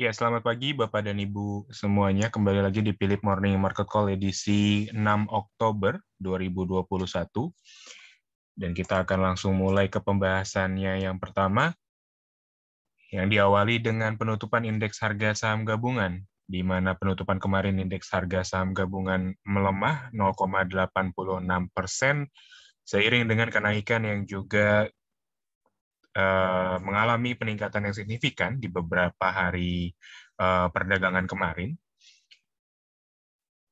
Ya, selamat pagi Bapak dan Ibu semuanya. Kembali lagi di Philip Morning Market Call edisi 6 Oktober 2021. Dan kita akan langsung mulai ke pembahasannya yang pertama, yang diawali dengan penutupan indeks harga saham gabungan, di mana penutupan kemarin indeks harga saham gabungan melemah 0,86 persen, seiring dengan kenaikan yang juga Eh, mengalami peningkatan yang signifikan di beberapa hari eh, perdagangan kemarin.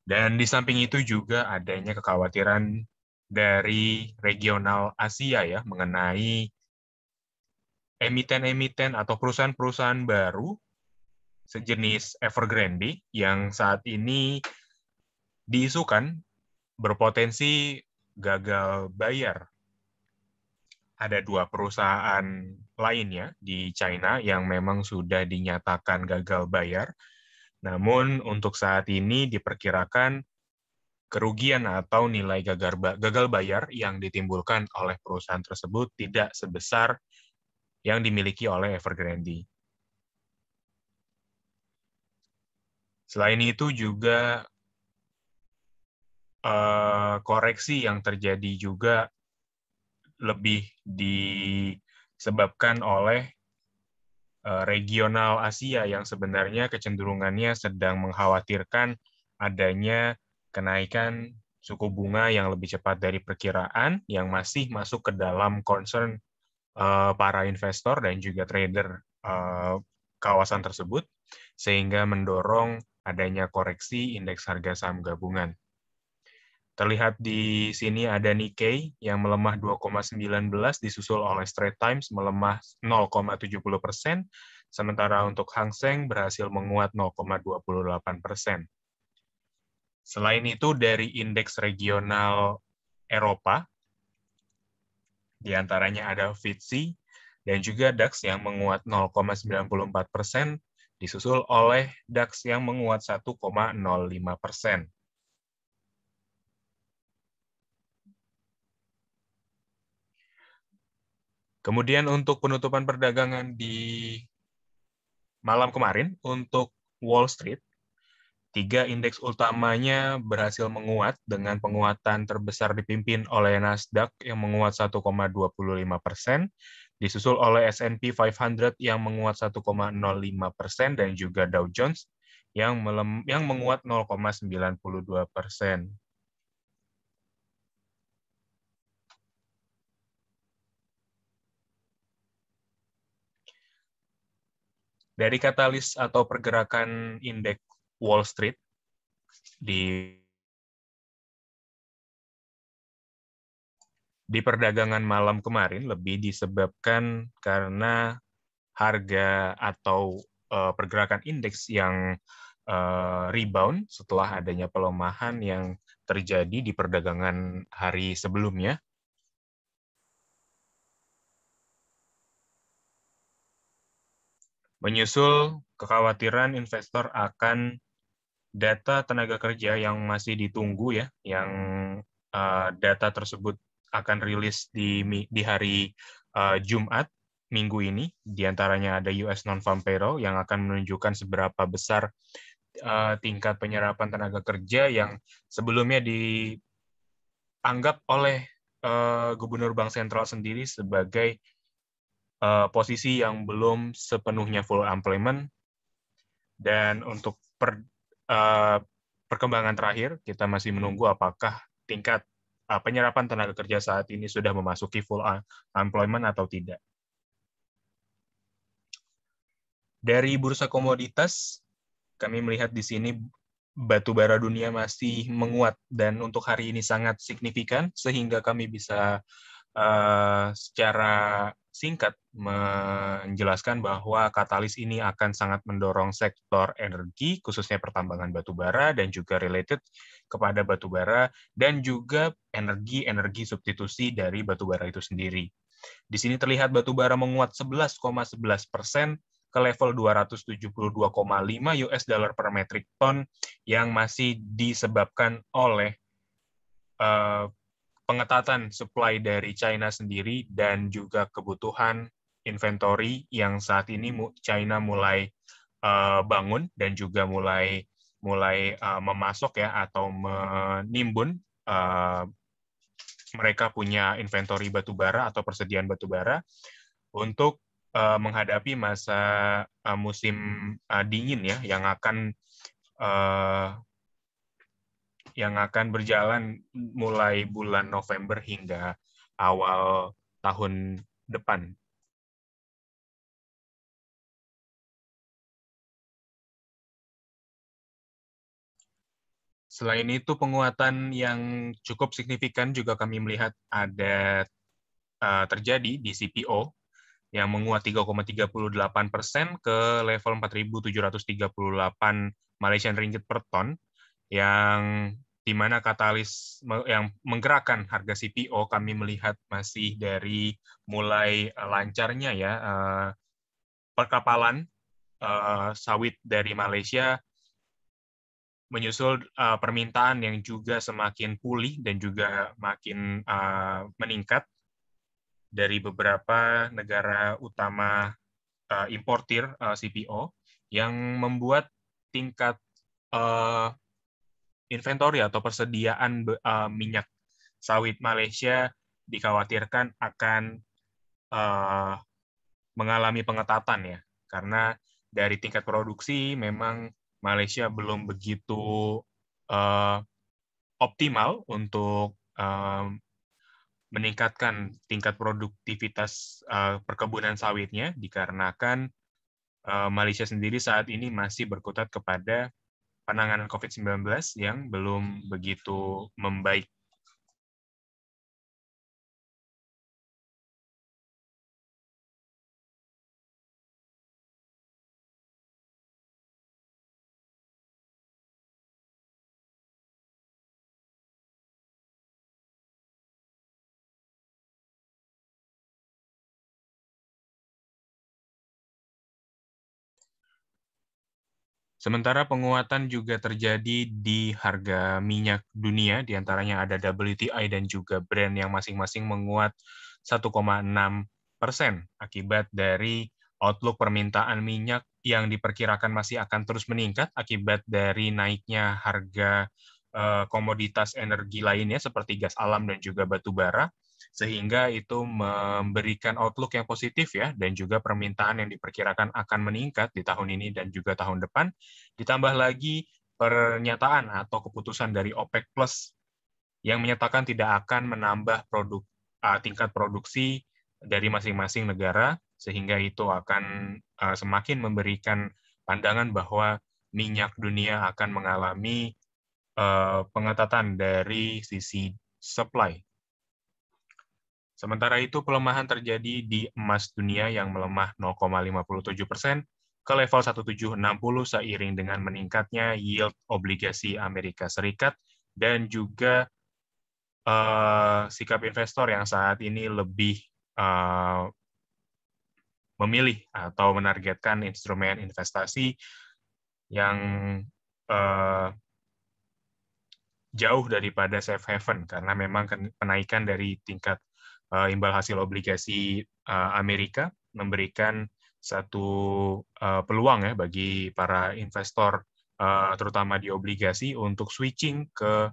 Dan di samping itu juga adanya kekhawatiran dari regional Asia ya mengenai emiten-emiten atau perusahaan-perusahaan baru sejenis Evergrande yang saat ini diisukan berpotensi gagal bayar ada dua perusahaan lainnya di China yang memang sudah dinyatakan gagal bayar. Namun untuk saat ini diperkirakan kerugian atau nilai gagal bayar yang ditimbulkan oleh perusahaan tersebut tidak sebesar yang dimiliki oleh Evergrande. Selain itu juga eh, koreksi yang terjadi juga lebih disebabkan oleh eh, regional Asia yang sebenarnya kecenderungannya sedang mengkhawatirkan adanya kenaikan suku bunga yang lebih cepat dari perkiraan yang masih masuk ke dalam concern eh, para investor dan juga trader eh, kawasan tersebut sehingga mendorong adanya koreksi indeks harga saham gabungan. Terlihat di sini ada Nikkei yang melemah 2,19 disusul oleh Straits Times melemah 0,70 persen, sementara untuk Hang Seng berhasil menguat 0,28 persen. Selain itu dari indeks regional Eropa, diantaranya ada FTSE dan juga DAX yang menguat 0,94 persen, disusul oleh DAX yang menguat 1,05 persen. Kemudian untuk penutupan perdagangan di malam kemarin untuk Wall Street, tiga indeks utamanya berhasil menguat dengan penguatan terbesar dipimpin oleh Nasdaq yang menguat 1,25 persen, disusul oleh S&P 500 yang menguat 1,05 persen dan juga Dow Jones yang melem, yang menguat 0,92 persen. dari katalis atau pergerakan indeks Wall Street di di perdagangan malam kemarin lebih disebabkan karena harga atau uh, pergerakan indeks yang uh, rebound setelah adanya pelemahan yang terjadi di perdagangan hari sebelumnya menyusul kekhawatiran investor akan data tenaga kerja yang masih ditunggu ya, yang uh, data tersebut akan rilis di di hari uh, Jumat minggu ini. Di antaranya ada US non-farm payroll yang akan menunjukkan seberapa besar uh, tingkat penyerapan tenaga kerja yang sebelumnya dianggap oleh uh, Gubernur Bank Sentral sendiri sebagai uh, posisi yang iya. belum sepenuhnya full employment. Dan untuk per, uh, perkembangan terakhir, kita masih menunggu apakah tingkat uh, penyerapan tenaga kerja saat ini sudah memasuki full employment atau tidak. Dari bursa komoditas, kami melihat di sini batu bara dunia masih menguat dan untuk hari ini sangat signifikan sehingga kami bisa Eh, secara singkat menjelaskan bahwa katalis ini akan sangat mendorong sektor energi, khususnya pertambangan batu bara dan juga related kepada batu bara dan juga energi-energi substitusi dari batu bara itu sendiri. Di sini terlihat batu bara menguat 11,11 persen ke level 272,5 US dollar per metric ton yang masih disebabkan oleh uh, pengetatan supply dari China sendiri dan juga kebutuhan inventory yang saat ini China mulai eh, bangun dan juga mulai mulai eh, memasok ya atau menimbun eh, mereka punya inventory batubara atau persediaan batubara untuk menghadapi masa musim dingin ya yang akan yang akan berjalan mulai bulan November hingga awal tahun depan. Selain itu, penguatan yang cukup signifikan juga kami melihat ada uh, terjadi di CPO yang menguat 3,38 persen ke level 4.738 Malaysian Ringgit per ton yang di mana katalis yang menggerakkan harga CPO kami melihat masih dari mulai eh, lancarnya ya eh, perkapalan eh, sawit dari Malaysia menyusul permintaan yang juga semakin pulih dan juga makin meningkat dari beberapa negara utama importir CPO yang membuat tingkat inventory atau persediaan uh, minyak sawit Malaysia dikhawatirkan akan uh, mengalami pengetatan ya karena dari tingkat produksi memang Malaysia belum begitu uh, optimal untuk um, meningkatkan tingkat produktivitas uh, perkebunan sawitnya dikarenakan uh, Malaysia sendiri saat ini masih berkutat kepada penanganan COVID-19 yang belum begitu membaik Sementara penguatan juga terjadi di harga minyak dunia, diantaranya ada WTI dan juga brand yang masing-masing menguat 1,6 persen akibat dari outlook permintaan minyak yang diperkirakan masih akan terus meningkat akibat dari naiknya harga eh, komoditas energi lainnya seperti gas alam dan juga batu bara sehingga itu memberikan outlook yang positif ya dan juga permintaan yang diperkirakan akan meningkat di tahun ini dan juga tahun depan. Ditambah lagi pernyataan atau keputusan dari OPEC Plus yang menyatakan tidak akan menambah produk ah, tingkat produksi dari masing-masing negara sehingga itu akan ah, semakin memberikan pandangan bahwa minyak dunia akan mengalami ah, pengetatan dari sisi supply Sementara itu, pelemahan terjadi di emas dunia yang melemah 0,57 persen ke level 1760 seiring dengan meningkatnya yield obligasi Amerika Serikat dan juga uh, sikap investor yang saat ini lebih uh, memilih atau menargetkan instrumen investasi yang uh, jauh daripada safe haven karena memang kenaikan dari tingkat uh, imbal hasil obligasi uh, Amerika memberikan satu uh, peluang ya bagi para investor uh, terutama di obligasi untuk switching ke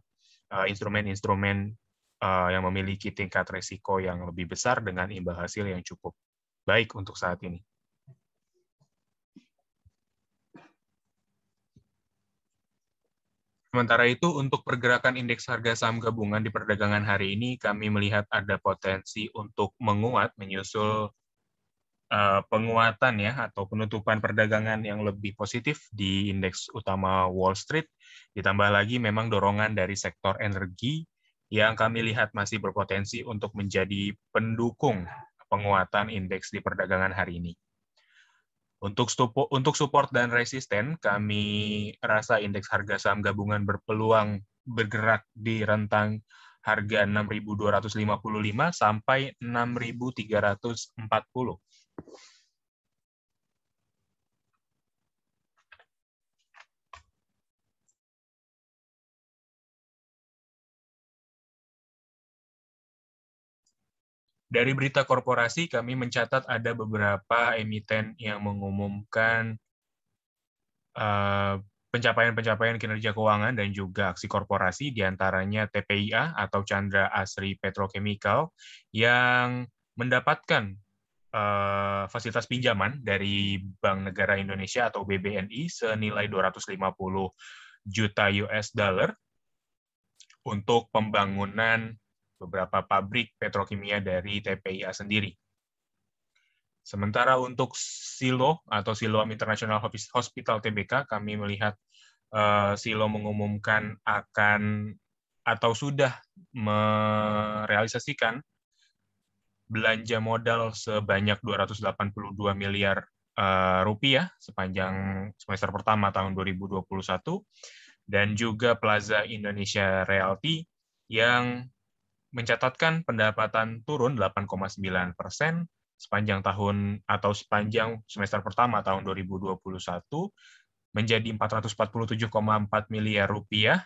instrumen-instrumen uh, uh, yang memiliki tingkat resiko yang lebih besar dengan imbal hasil yang cukup baik untuk saat ini. Sementara itu, untuk pergerakan indeks harga saham gabungan di perdagangan hari ini, kami melihat ada potensi untuk menguat menyusul eh, penguatan ya atau penutupan perdagangan yang lebih positif di indeks utama Wall Street. Ditambah lagi memang dorongan dari sektor energi yang kami lihat masih berpotensi untuk menjadi pendukung penguatan indeks di perdagangan hari ini. Untuk, stupo, untuk support dan resisten, kami rasa indeks harga saham gabungan berpeluang bergerak di rentang harga 6.255 sampai 6.340. Dari berita korporasi, kami mencatat ada beberapa emiten yang mengumumkan eh, pencapaian-pencapaian kinerja keuangan dan juga aksi korporasi, diantaranya TPIA atau Chandra Asri Petrochemical, yang mendapatkan eh, fasilitas pinjaman dari Bank Negara Indonesia atau BBNI senilai 250 juta US dollar untuk pembangunan beberapa pabrik petrokimia dari TPIA sendiri. Sementara untuk Silo atau Siloam International Hospital TBK, kami melihat eh, Silo mengumumkan akan atau sudah merealisasikan belanja modal sebanyak 282 miliar eh, rupiah sepanjang semester pertama tahun 2021 dan juga Plaza Indonesia Realty yang mencatatkan pendapatan turun 8,9 persen sepanjang tahun atau sepanjang semester pertama tahun 2021 menjadi 447,4 miliar rupiah.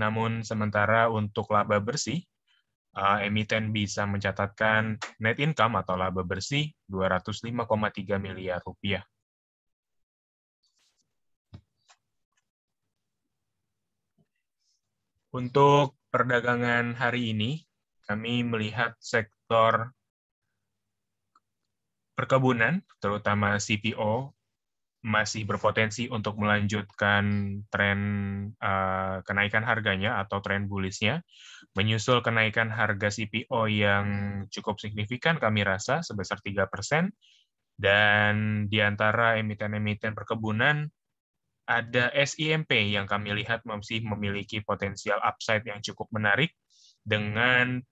Namun sementara untuk laba bersih, eh, emiten bisa mencatatkan net income atau laba bersih 205,3 miliar rupiah. Untuk perdagangan hari ini, kami melihat sektor perkebunan, terutama CPO, masih berpotensi untuk melanjutkan tren uh, kenaikan harganya atau tren bullishnya, Menyusul kenaikan harga CPO yang cukup signifikan kami rasa sebesar 3 persen, dan di antara emiten-emiten perkebunan ada SIMP yang kami lihat masih memiliki potensial upside yang cukup menarik dengan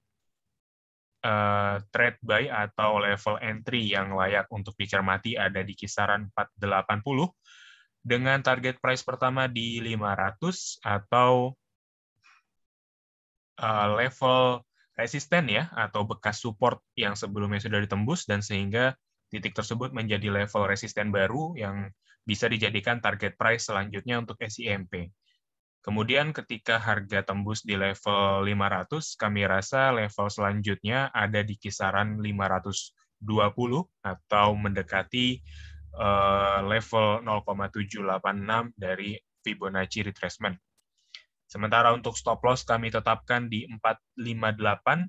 uh, eh, trade buy atau level entry yang layak untuk dicermati ada di kisaran 480 dengan target price pertama di 500 atau uh, level resisten ya atau bekas support yang sebelumnya sudah ditembus dan sehingga titik tersebut menjadi level resisten baru yang bisa dijadikan target price selanjutnya untuk SIMP. Kemudian ketika harga tembus di level 500, kami rasa level selanjutnya ada di kisaran 520 atau mendekati eh, level 0,786 dari Fibonacci retracement. Sementara untuk stop loss kami tetapkan di 458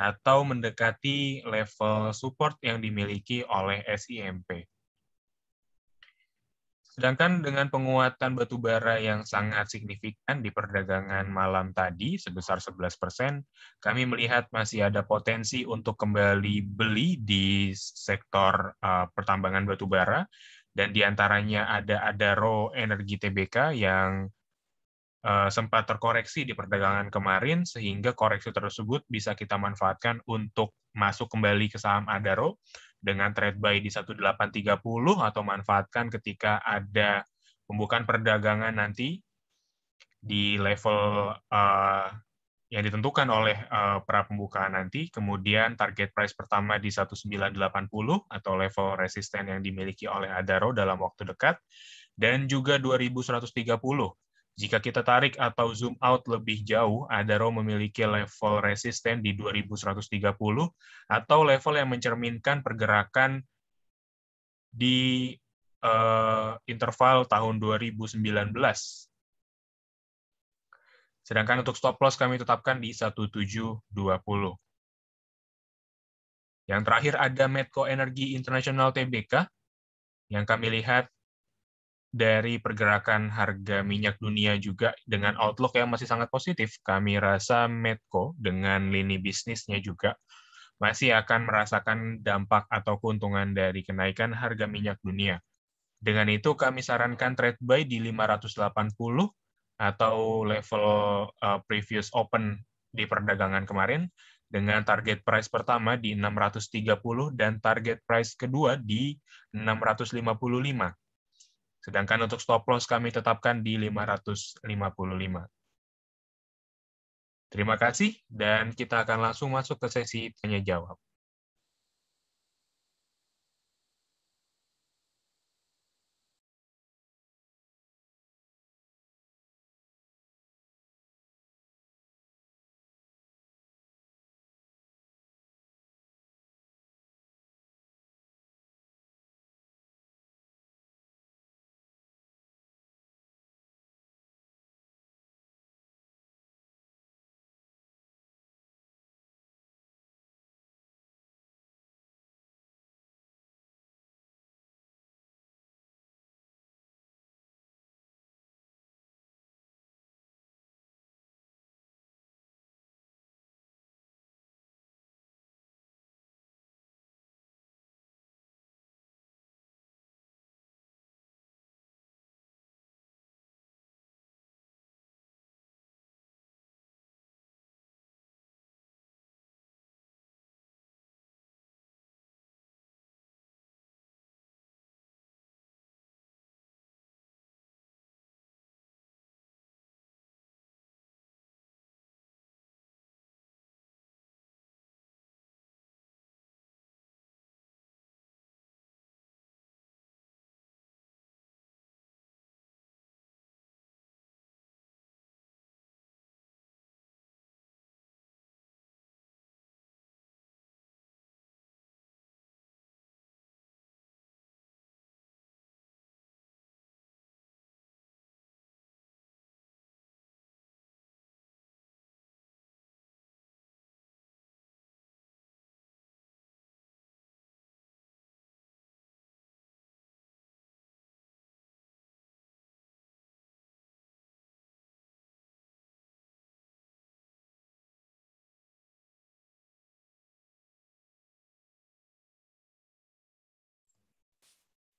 atau mendekati level support yang dimiliki oleh SIMP. Sedangkan dengan penguatan batu bara yang sangat signifikan di perdagangan malam tadi sebesar 11 kami melihat masih ada potensi untuk kembali beli di sektor uh, pertambangan bara dan diantaranya ada Adaro Energi TBK yang uh, sempat terkoreksi di perdagangan kemarin, sehingga koreksi tersebut bisa kita manfaatkan untuk masuk kembali ke saham Adaro, dengan trade buy di 1830 atau manfaatkan ketika ada pembukaan perdagangan nanti di level uh, yang ditentukan oleh uh, pra pembukaan nanti, kemudian target price pertama di 1980 atau level resisten yang dimiliki oleh Adaro dalam waktu dekat, dan juga 2130 jika kita tarik atau zoom out lebih jauh, Adaro memiliki level resisten di 2130 atau level yang mencerminkan pergerakan di uh, interval tahun 2019. Sedangkan untuk stop loss kami tetapkan di 1720. Yang terakhir ada Medco Energy International TBK yang kami lihat dari pergerakan harga minyak dunia juga dengan outlook yang masih sangat positif, kami rasa Medco dengan lini bisnisnya juga masih akan merasakan dampak atau keuntungan dari kenaikan harga minyak dunia. Dengan itu kami sarankan trade buy di 580 atau level eh, previous open di perdagangan kemarin dengan target price pertama di 630 dan target price kedua di 655 Sedangkan untuk stop loss kami tetapkan di 555. Terima kasih, dan kita akan langsung masuk ke sesi tanya-jawab.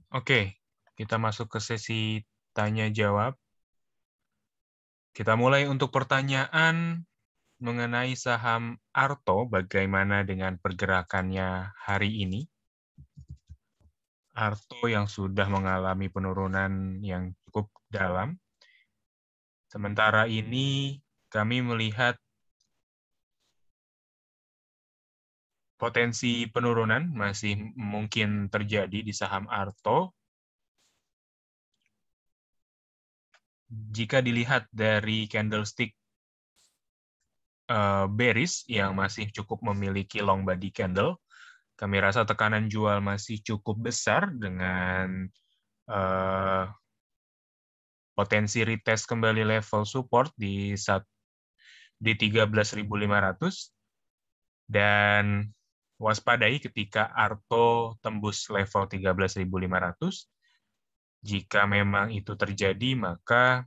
Oke, kita masuk ke sesi tanya jawab. Kita mulai untuk pertanyaan mengenai saham Arto, bagaimana dengan pergerakannya hari ini? Arto yang sudah mengalami penurunan yang cukup dalam. Sementara ini kami melihat potensi penurunan masih mungkin terjadi di saham Arto. Jika dilihat dari candlestick uh, bearish yang masih cukup memiliki long body candle, kami rasa tekanan jual masih cukup besar dengan uh, potensi retest kembali level support di saat di 13.500 dan waspadai ketika Arto tembus level 13.500. Jika memang itu terjadi, maka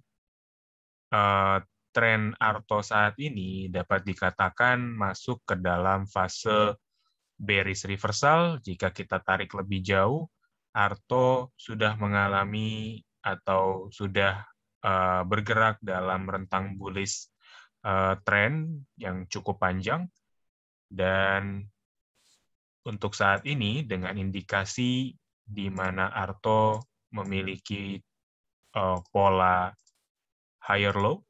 uh, tren Arto saat ini dapat dikatakan masuk ke dalam fase bearish reversal. Jika kita tarik lebih jauh, Arto sudah mengalami atau sudah uh, bergerak dalam rentang bullish uh, trend yang cukup panjang dan untuk saat ini dengan indikasi di mana Arto memiliki uh, pola higher low,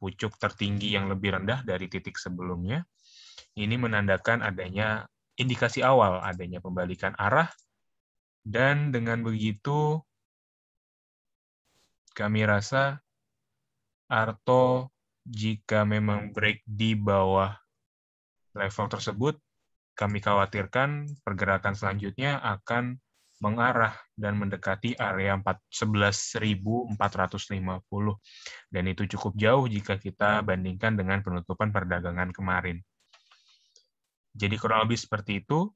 pucuk tertinggi yang lebih rendah dari titik sebelumnya. Ini menandakan adanya indikasi awal adanya pembalikan arah dan dengan begitu kami rasa Arto jika memang break di bawah level tersebut kami khawatirkan pergerakan selanjutnya akan mengarah dan mendekati area 11.450 dan itu cukup jauh jika kita hmm. bandingkan dengan penutupan perdagangan kemarin. Jadi kurang lebih seperti itu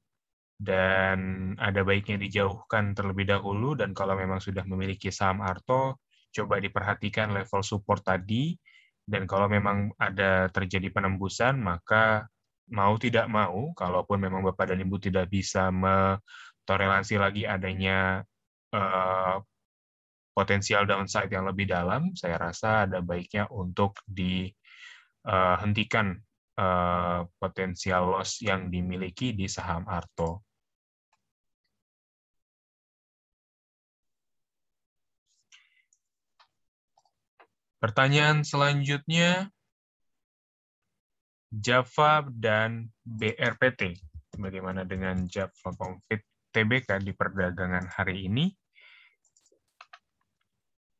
dan ada baiknya dijauhkan terlebih dahulu dan kalau memang sudah memiliki saham Arto coba diperhatikan level support tadi dan kalau memang ada terjadi penembusan maka mau tidak mau, kalaupun memang Bapak dan Ibu tidak bisa mentoleransi lagi adanya uh, potensial downside yang lebih dalam, saya rasa ada baiknya untuk dihentikan eh, eh, potensial loss yang dimiliki di saham Arto. Pertanyaan selanjutnya, Java dan BRPT. Bagaimana dengan Java Confit TBK di perdagangan hari ini?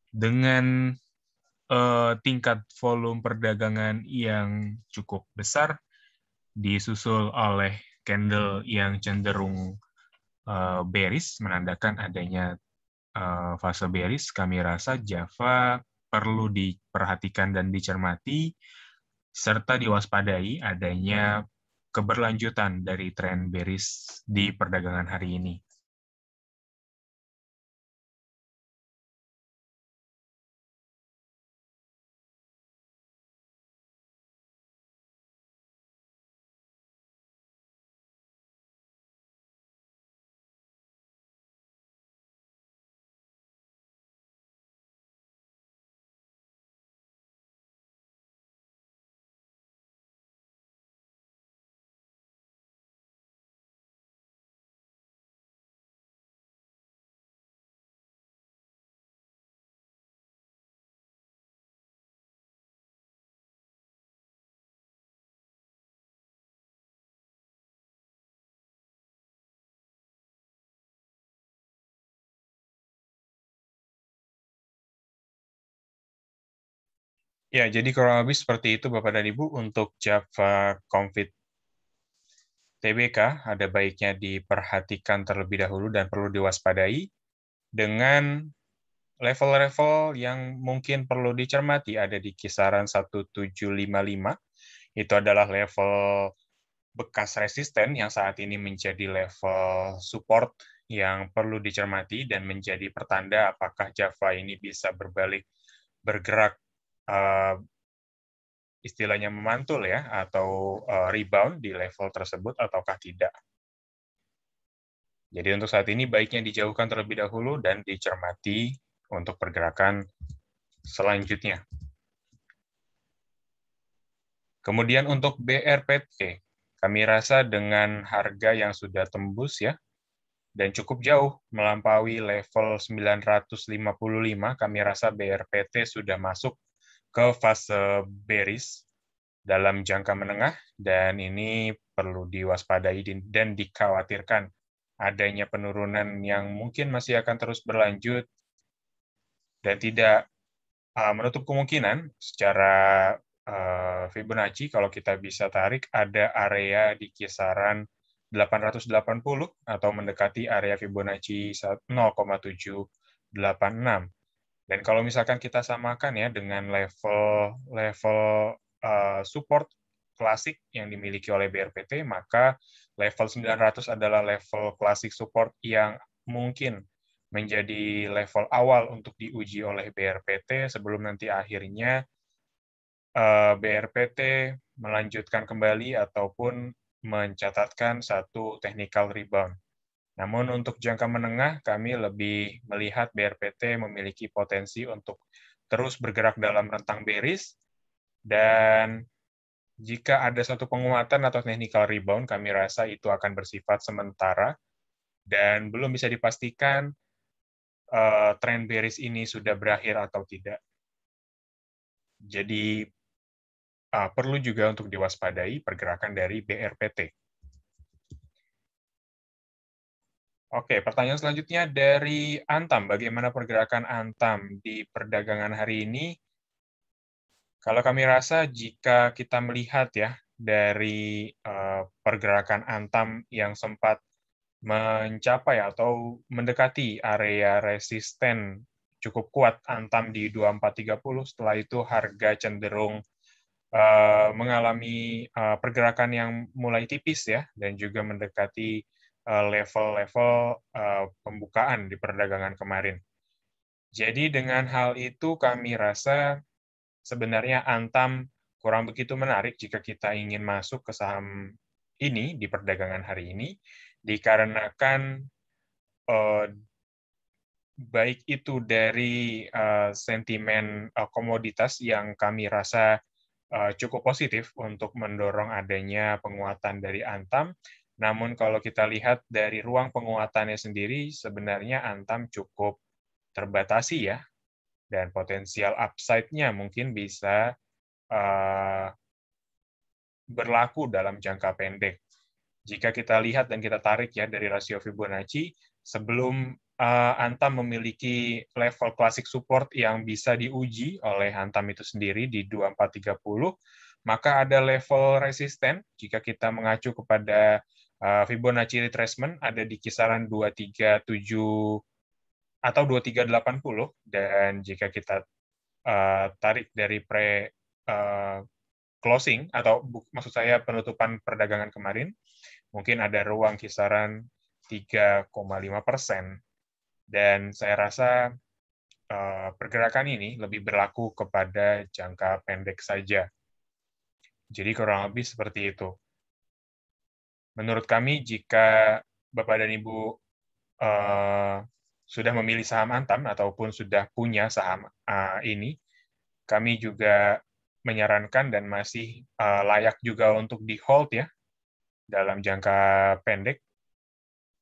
Dengan eh, tingkat volume perdagangan yang cukup besar, disusul oleh candle yang cenderung eh, bearish, menandakan adanya eh, fase bearish, kami rasa Java perlu diperhatikan dan dicermati serta diwaspadai adanya hmm. keberlanjutan dari tren bearish di perdagangan hari ini. Ya, jadi kurang lebih seperti itu Bapak dan Ibu untuk Java Confit TBK ada baiknya diperhatikan terlebih dahulu dan perlu diwaspadai dengan level-level yang mungkin perlu dicermati ada di kisaran 1755 itu adalah level bekas resisten yang saat ini menjadi level support yang perlu dicermati dan menjadi pertanda apakah Java ini bisa berbalik bergerak uh, istilahnya memantul ya atau uh, rebound di level tersebut ataukah tidak. Jadi untuk saat ini baiknya dijauhkan terlebih dahulu dan dicermati untuk pergerakan selanjutnya. Kemudian untuk BRPT, kami rasa dengan harga yang sudah tembus ya dan cukup jauh melampaui level 955, kami rasa BRPT sudah masuk ke fase bearish dalam jangka menengah dan ini perlu diwaspadai dan dikhawatirkan adanya penurunan yang mungkin masih akan terus berlanjut dan tidak uh, menutup kemungkinan secara uh, Fibonacci kalau kita bisa tarik ada area di kisaran 880 atau mendekati area Fibonacci 0,786. Dan kalau misalkan kita samakan ya dengan level level uh, support klasik yang dimiliki oleh BRPT, maka level 900 adalah level klasik support yang mungkin menjadi level awal untuk diuji oleh BRPT sebelum nanti akhirnya uh, eh, BRPT melanjutkan kembali ataupun mencatatkan satu technical rebound. Namun untuk jangka menengah kami lebih melihat BRPT memiliki potensi untuk terus bergerak dalam rentang beris dan jika ada satu penguatan atau technical rebound kami rasa itu akan bersifat sementara dan belum bisa dipastikan uh, eh, tren beris ini sudah berakhir atau tidak. Jadi uh, perlu juga untuk diwaspadai pergerakan dari BRPT. Oke, pertanyaan selanjutnya dari Antam. Bagaimana pergerakan Antam di perdagangan hari ini? Kalau kami rasa jika kita melihat ya dari eh, pergerakan Antam yang sempat mencapai atau mendekati area resisten cukup kuat Antam di 2430, setelah itu harga cenderung eh, mengalami eh, pergerakan yang mulai tipis ya dan juga mendekati Eh, level-level eh, pembukaan di perdagangan kemarin. Jadi dengan hal itu kami rasa sebenarnya Antam kurang begitu menarik jika kita ingin masuk ke saham ini di perdagangan hari ini dikarenakan eh, baik itu dari sentimen komoditas yang kami rasa cukup positif untuk mendorong adanya penguatan dari Antam namun kalau kita lihat dari ruang penguatannya sendiri, sebenarnya Antam cukup terbatasi ya, dan potensial upside-nya mungkin bisa uh, berlaku dalam jangka pendek. Jika kita lihat dan kita tarik ya dari rasio Fibonacci, sebelum uh, Antam memiliki level klasik support yang bisa diuji oleh Antam itu sendiri di 2430, maka ada level resisten jika kita mengacu kepada Eh, Fibonacci retracement ada di kisaran 237 atau 2380 dan jika kita uh, tarik dari pre uh, closing atau maksud saya penutupan perdagangan kemarin mungkin ada ruang kisaran 3,5 persen dan saya rasa uh, pergerakan ini lebih berlaku kepada jangka pendek saja. Jadi kurang lebih seperti itu. Menurut kami, jika Bapak dan Ibu uh, sudah memilih saham Antam ataupun sudah punya saham uh, ini, kami juga menyarankan dan masih uh, layak juga untuk di hold ya dalam jangka pendek.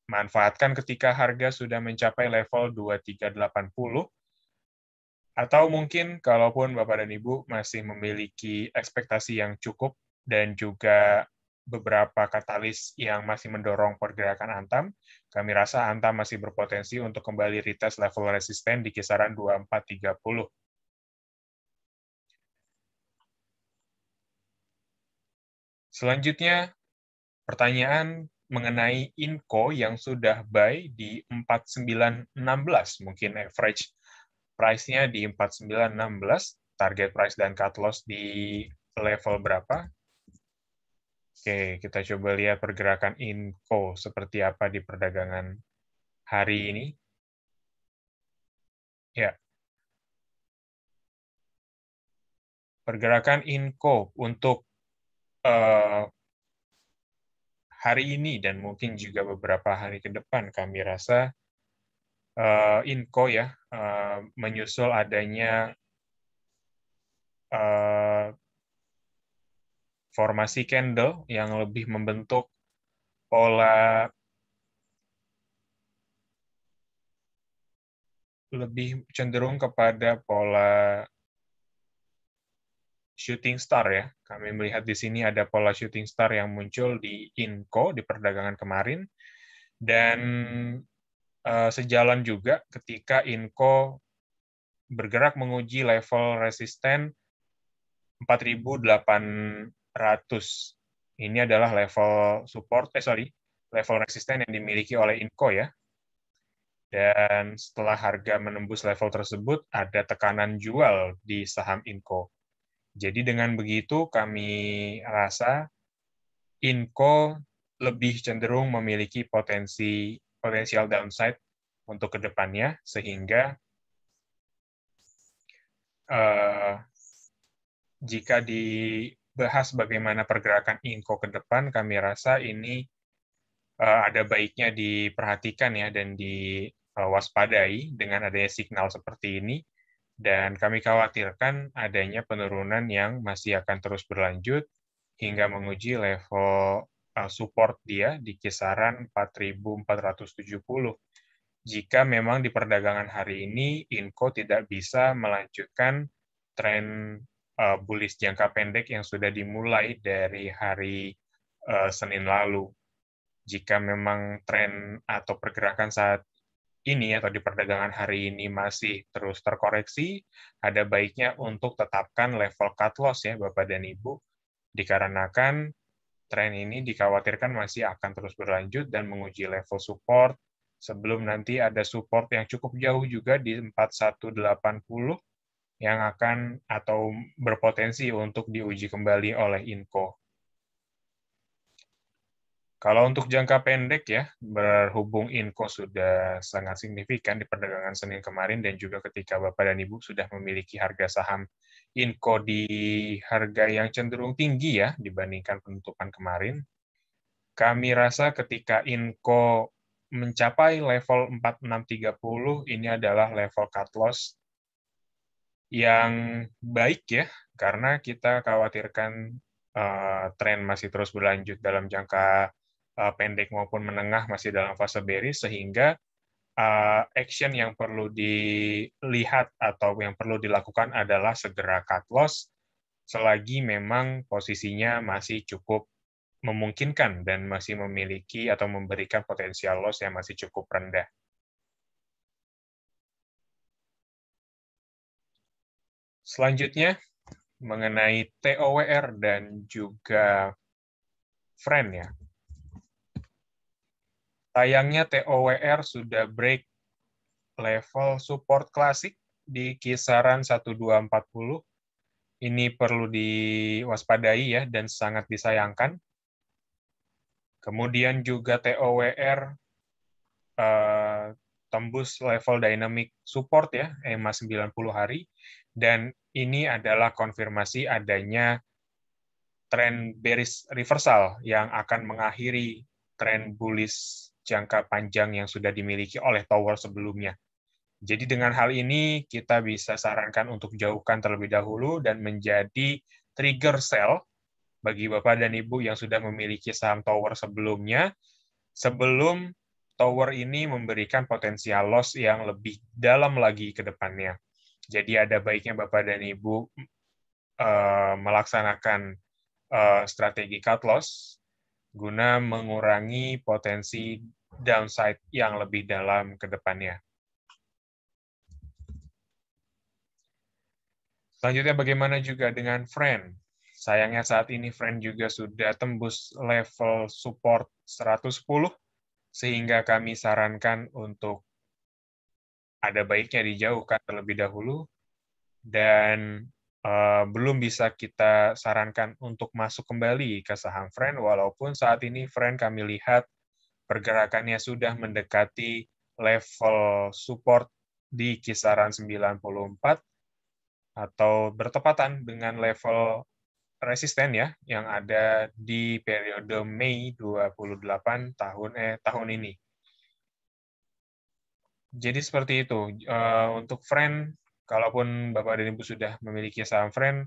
Manfaatkan ketika harga sudah mencapai level 2380 atau mungkin kalaupun Bapak dan Ibu masih memiliki ekspektasi yang cukup dan juga beberapa katalis yang masih mendorong pergerakan Antam, kami rasa Antam masih berpotensi untuk kembali retest level resisten di kisaran 2430. Selanjutnya, pertanyaan mengenai INCO yang sudah buy di 4916, mungkin average price-nya di 4916, target price dan cut loss di level berapa? Oke, kita coba lihat pergerakan INCO seperti apa di perdagangan hari ini. Ya. Pergerakan INCO untuk uh, hari ini dan mungkin juga beberapa hari ke depan kami rasa uh, eh, INCO ya uh, menyusul adanya uh, formasi candle yang lebih membentuk pola lebih cenderung kepada pola shooting star ya. Kami melihat di sini ada pola shooting star yang muncul di Inco di perdagangan kemarin dan uh, sejalan juga ketika Inco bergerak menguji level resisten ini adalah level support, eh sorry, level resisten yang dimiliki oleh INCO ya. Dan setelah harga menembus level tersebut, ada tekanan jual di saham INCO. Jadi dengan begitu kami rasa INCO lebih cenderung memiliki potensi potensial downside untuk kedepannya, sehingga uh, jika di bahas bagaimana pergerakan INCO ke depan, kami rasa ini uh, ada baiknya diperhatikan ya dan diwaspadai dengan adanya signal seperti ini. Dan kami khawatirkan adanya penurunan yang masih akan terus berlanjut hingga menguji level eh, support dia di kisaran 4.470. Jika memang di perdagangan hari ini INCO tidak bisa melanjutkan tren uh, bullish jangka pendek yang sudah dimulai dari hari eh, Senin lalu. Jika memang tren atau pergerakan saat ini atau di perdagangan hari ini masih terus terkoreksi, ada baiknya untuk tetapkan level cut loss ya Bapak dan Ibu, dikarenakan tren ini dikhawatirkan masih akan terus berlanjut dan menguji level support sebelum nanti ada support yang cukup jauh juga di 4180 yang akan atau berpotensi untuk diuji kembali oleh INCO. Kalau untuk jangka pendek ya, berhubung INCO sudah sangat signifikan di perdagangan Senin kemarin dan juga ketika Bapak dan Ibu sudah memiliki harga saham INCO di harga yang cenderung tinggi ya dibandingkan penutupan kemarin, kami rasa ketika INCO mencapai level 4630 ini adalah level cut loss yang baik ya, karena kita khawatirkan uh, tren masih terus berlanjut dalam jangka uh, pendek maupun menengah masih dalam fase bearish, sehingga uh, action yang perlu dilihat atau yang perlu dilakukan adalah segera cut loss selagi memang posisinya masih cukup memungkinkan dan masih memiliki atau memberikan potensial loss yang masih cukup rendah. Selanjutnya, mengenai TOWR dan juga friend ya. Sayangnya TOWR sudah break level support klasik di kisaran 1240. Ini perlu diwaspadai ya dan sangat disayangkan. Kemudian juga TOWR eh, tembus level dynamic support ya, EMA 90 hari dan ini adalah konfirmasi adanya tren bearish reversal yang akan mengakhiri tren bullish jangka panjang yang sudah dimiliki oleh tower sebelumnya. Jadi dengan hal ini kita bisa sarankan untuk jauhkan terlebih dahulu dan menjadi trigger sell bagi Bapak dan Ibu yang sudah memiliki saham tower sebelumnya sebelum tower ini memberikan potensial loss yang lebih dalam lagi ke depannya. Jadi ada baiknya Bapak dan Ibu uh, melaksanakan uh, strategi cut loss guna mengurangi potensi downside yang lebih dalam ke depannya. Selanjutnya bagaimana juga dengan friend? Sayangnya saat ini friend juga sudah tembus level support 110 sehingga kami sarankan untuk ada baiknya dijauhkan terlebih dahulu dan uh, belum bisa kita sarankan untuk masuk kembali ke saham friend walaupun saat ini friend kami lihat pergerakannya sudah mendekati level support di kisaran 94 atau bertepatan dengan level resisten ya yang ada di periode Mei 28 tahun eh tahun ini. Jadi seperti itu. Eh, hmm. untuk friend, kalaupun Bapak dan Ibu sudah memiliki saham friend,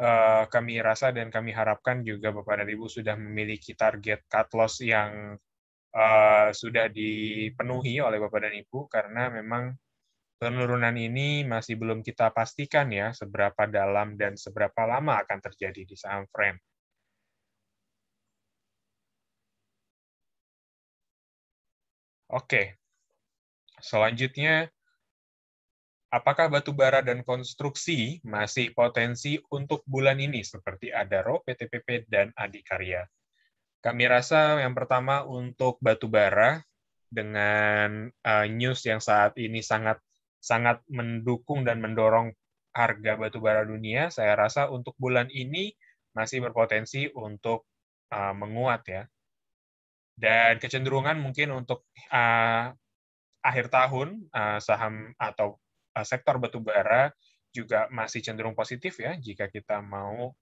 eh, kami rasa dan kami harapkan juga Bapak dan Ibu sudah memiliki target cut loss yang eh, sudah dipenuhi oleh Bapak dan Ibu karena memang penurunan ini masih belum kita pastikan ya seberapa dalam dan seberapa lama akan terjadi di saham frame. Oke, Selanjutnya, apakah batu bara dan konstruksi masih potensi untuk bulan ini seperti Adaro, PTPP, dan Adikarya? Kami rasa yang pertama untuk batu bara dengan uh, news yang saat ini sangat sangat mendukung dan mendorong harga batu bara dunia, saya rasa untuk bulan ini masih berpotensi untuk uh, menguat ya. Dan kecenderungan mungkin untuk uh, akhir tahun eh, saham atau eh, sektor batubara juga masih cenderung positif ya jika kita mau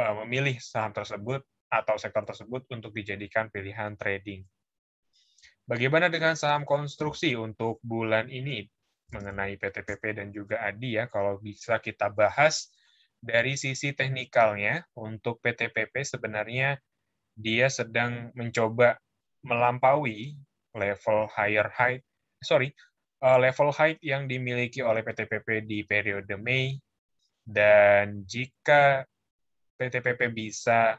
eh, memilih saham tersebut atau sektor tersebut untuk dijadikan pilihan trading. Bagaimana dengan saham konstruksi untuk bulan ini mengenai PTPP dan juga ADI ya kalau bisa kita bahas dari sisi teknikalnya untuk PTPP sebenarnya dia sedang mencoba melampaui level higher high sorry uh, level height yang dimiliki oleh PTPP di periode Mei dan jika PTPP bisa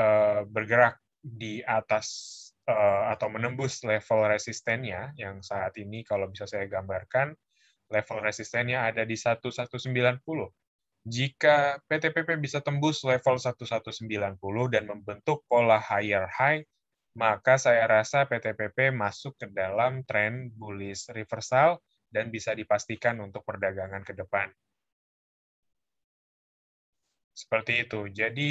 uh, bergerak di atas uh, atau menembus level resistennya yang saat ini kalau bisa saya gambarkan level resistennya ada di 1190. Jika PTPP bisa tembus level 1190 dan membentuk pola higher high maka saya rasa PTPP masuk ke dalam tren bullish reversal dan bisa dipastikan untuk perdagangan ke depan. Seperti itu. Jadi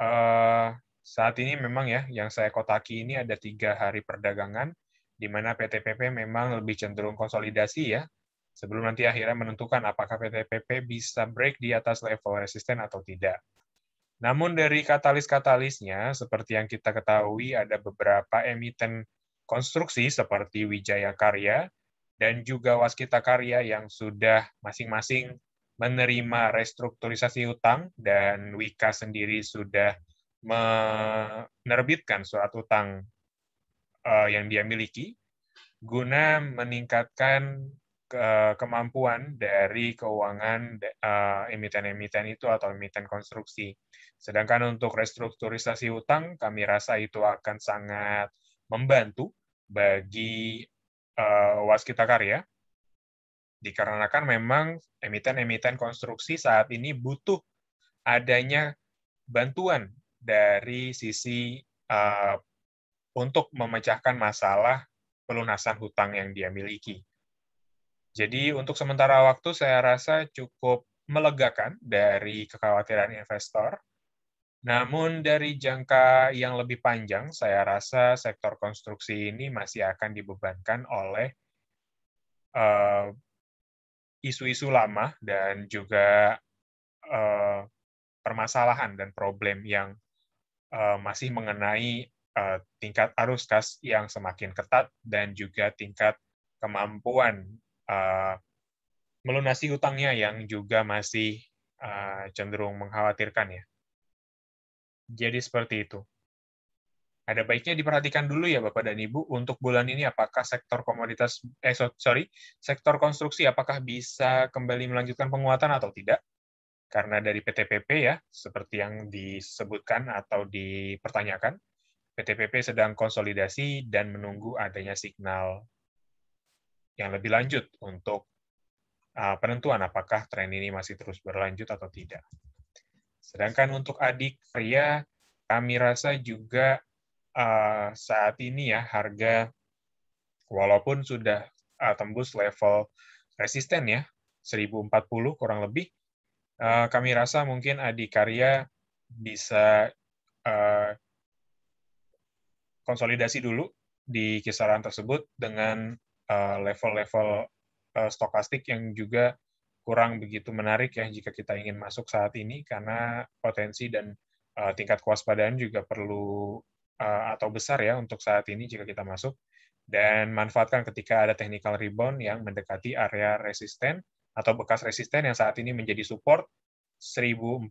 eh, saat ini memang ya yang saya kotaki ini ada tiga hari perdagangan di mana PTPP memang lebih cenderung konsolidasi ya sebelum nanti akhirnya menentukan apakah PTPP bisa break di atas level resisten atau tidak. Namun dari katalis-katalisnya, seperti yang kita ketahui ada beberapa emiten konstruksi seperti Wijaya Karya dan juga Waskita Karya yang sudah masing-masing menerima restrukturisasi utang dan Wika sendiri sudah menerbitkan surat utang eh, yang dia miliki guna meningkatkan ke eh, kemampuan dari keuangan eh, emiten-emiten itu atau emiten konstruksi. Sedangkan untuk restrukturisasi utang, kami rasa itu akan sangat membantu bagi uh, waskita karya, dikarenakan memang emiten-emiten konstruksi saat ini butuh adanya bantuan dari sisi uh, untuk memecahkan masalah pelunasan hutang yang dia miliki jadi untuk sementara waktu saya rasa cukup melegakan dari kekhawatiran investor. Namun dari jangka yang lebih panjang, saya rasa sektor konstruksi ini masih akan dibebankan oleh eh, isu-isu uh, lama dan juga uh, permasalahan dan problem yang uh, masih mengenai uh, tingkat arus kas yang semakin ketat dan juga tingkat kemampuan uh, melunasi hutangnya yang juga masih uh, cenderung mengkhawatirkan ya. Jadi seperti itu. Ada baiknya diperhatikan dulu ya Bapak dan Ibu untuk bulan ini apakah sektor komoditas eh sorry sektor konstruksi apakah bisa kembali melanjutkan penguatan atau tidak? Karena dari PTPP ya seperti yang disebutkan atau dipertanyakan PTPP sedang konsolidasi dan menunggu adanya signal yang lebih lanjut untuk uh, penentuan apakah tren ini masih terus berlanjut atau tidak. Sedangkan untuk adik pria, kami rasa juga uh, saat ini ya harga walaupun sudah uh, tembus level resisten ya 1040 kurang lebih, kami rasa mungkin adik karya bisa konsolidasi dulu di kisaran tersebut dengan Eh, level-level uh, stokastik yang juga kurang begitu menarik ya jika kita ingin masuk saat ini karena potensi dan uh, tingkat kewaspadaan juga perlu uh, atau besar ya untuk saat ini jika kita masuk dan manfaatkan ketika ada technical rebound yang mendekati area resisten atau bekas resisten yang saat ini menjadi support 1042.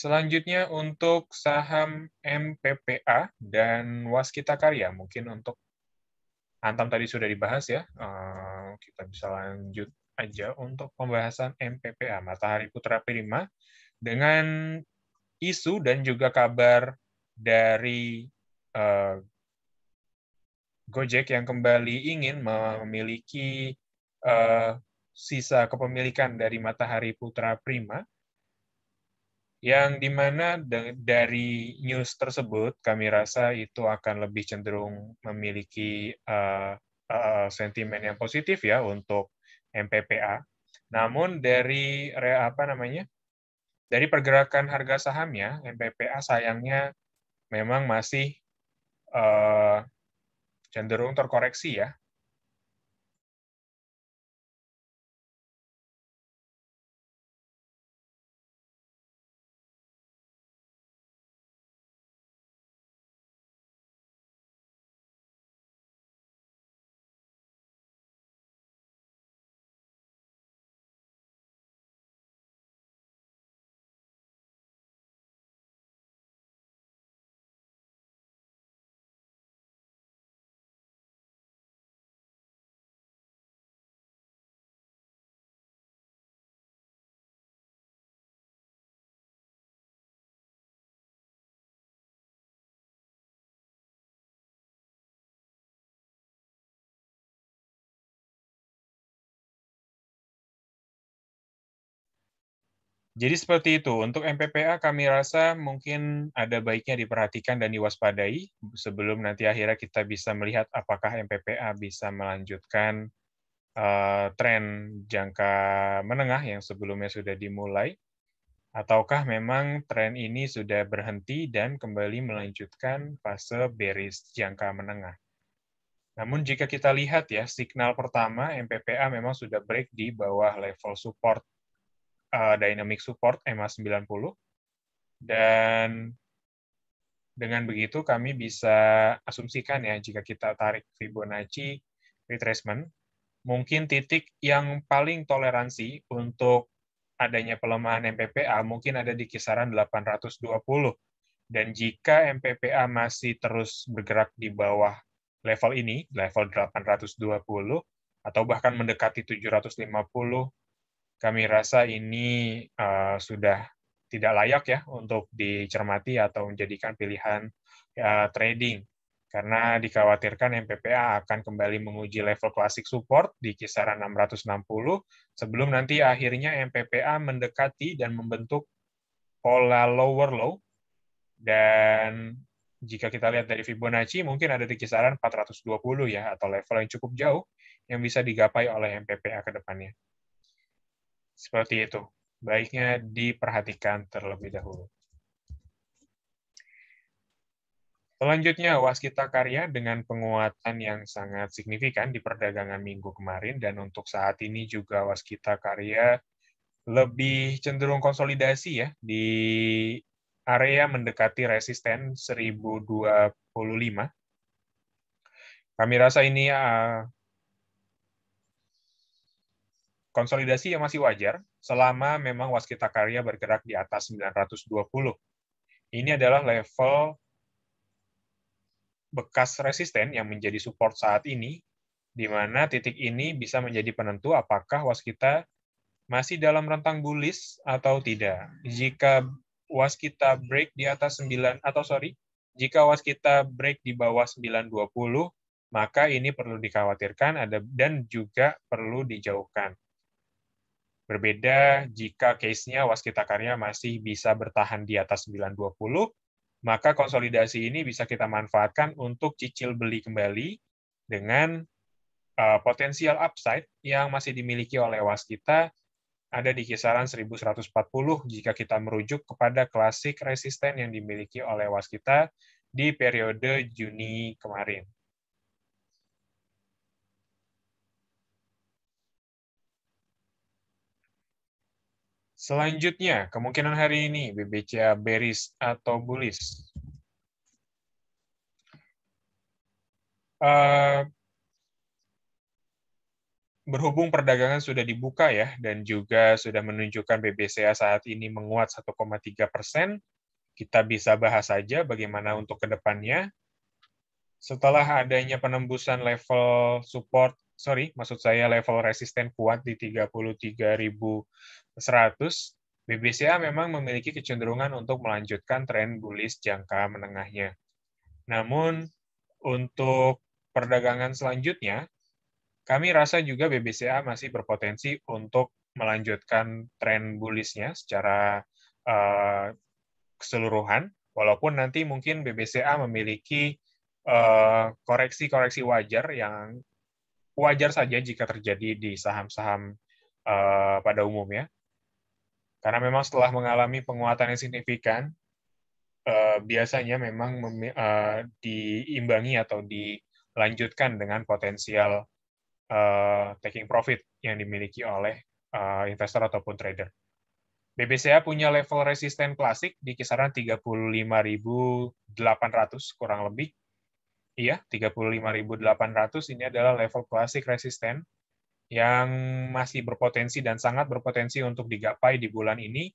Selanjutnya untuk saham MPPA dan Waskita Karya, mungkin untuk Antam tadi sudah dibahas ya, eh, kita bisa lanjut aja untuk pembahasan MPPA, Matahari Putra Prima, dengan isu dan juga kabar dari eh, Gojek yang kembali ingin memiliki eh, sisa kepemilikan dari Matahari Putra Prima yang dimana dari news tersebut kami rasa itu akan lebih cenderung memiliki uh, uh, sentimen yang positif ya untuk MPPA. Namun dari apa namanya dari pergerakan harga sahamnya MPPA sayangnya memang masih uh, cenderung terkoreksi ya Jadi seperti itu. Untuk MPPA kami rasa mungkin ada baiknya diperhatikan dan diwaspadai sebelum nanti akhirnya kita bisa melihat apakah MPPA bisa melanjutkan uh, tren jangka menengah yang sebelumnya sudah dimulai ataukah memang tren ini sudah berhenti dan kembali melanjutkan fase bearish jangka menengah. Namun jika kita lihat ya, signal pertama MPPA memang sudah break di bawah level support uh, dynamic support MA90 dan dengan begitu kami bisa asumsikan ya jika kita tarik Fibonacci retracement mungkin titik yang paling toleransi untuk adanya pelemahan MPPA mungkin ada di kisaran 820 dan jika MPPA masih terus bergerak di bawah level ini level 820 atau bahkan mendekati 750 kami rasa ini uh, sudah tidak layak ya untuk dicermati atau menjadikan pilihan uh, trading karena dikhawatirkan MPPA akan kembali menguji level klasik support di kisaran 660 sebelum nanti akhirnya MPPA mendekati dan membentuk pola lower low dan jika kita lihat dari Fibonacci mungkin ada di kisaran 420 ya atau level yang cukup jauh yang bisa digapai oleh MPPA ke depannya. Seperti itu. Baiknya diperhatikan terlebih dahulu. Selanjutnya, waskita karya dengan penguatan yang sangat signifikan di perdagangan minggu kemarin, dan untuk saat ini juga waskita karya lebih cenderung konsolidasi ya di area mendekati resisten 1025. Kami rasa ini uh, Konsolidasi yang masih wajar selama memang waskita karya bergerak di atas 920. Ini adalah level bekas resisten yang menjadi support saat ini, di mana titik ini bisa menjadi penentu apakah waskita masih dalam rentang bullish atau tidak. Jika waskita break di atas 9 atau sorry, jika waskita break di bawah 920, maka ini perlu dikhawatirkan ada dan juga perlu dijauhkan. Berbeda jika case-nya waskita karya masih bisa bertahan di atas 920, maka konsolidasi ini bisa kita manfaatkan untuk cicil beli kembali dengan eh, potensial upside yang masih dimiliki oleh waskita ada di kisaran 1140 jika kita merujuk kepada klasik resisten yang dimiliki oleh waskita di periode Juni kemarin. Selanjutnya, kemungkinan hari ini BBCA Beris atau bullish. Uh, berhubung perdagangan sudah dibuka ya, dan juga sudah menunjukkan BBCA saat ini menguat 1,3 persen, kita bisa bahas saja bagaimana untuk kedepannya. Setelah adanya penembusan level support sorry, maksud saya level resisten kuat di 33.100, BBCA memang memiliki kecenderungan untuk melanjutkan tren bullish jangka menengahnya. Namun, untuk perdagangan selanjutnya, kami rasa juga BBCA masih berpotensi untuk melanjutkan tren bullishnya secara uh, keseluruhan, walaupun nanti mungkin BBCA memiliki eh, koreksi-koreksi uh, koreksi -koreksi wajar yang wajar saja jika terjadi di saham-saham uh, pada umumnya. Karena memang setelah mengalami penguatan yang signifikan, uh, biasanya memang uh, diimbangi atau dilanjutkan dengan potensial uh, taking profit yang dimiliki oleh uh, investor ataupun trader. BBCA punya level resisten klasik di kisaran 35.800 kurang lebih Iya, 35.800 ini adalah level klasik resisten yang masih berpotensi dan sangat berpotensi untuk digapai di bulan ini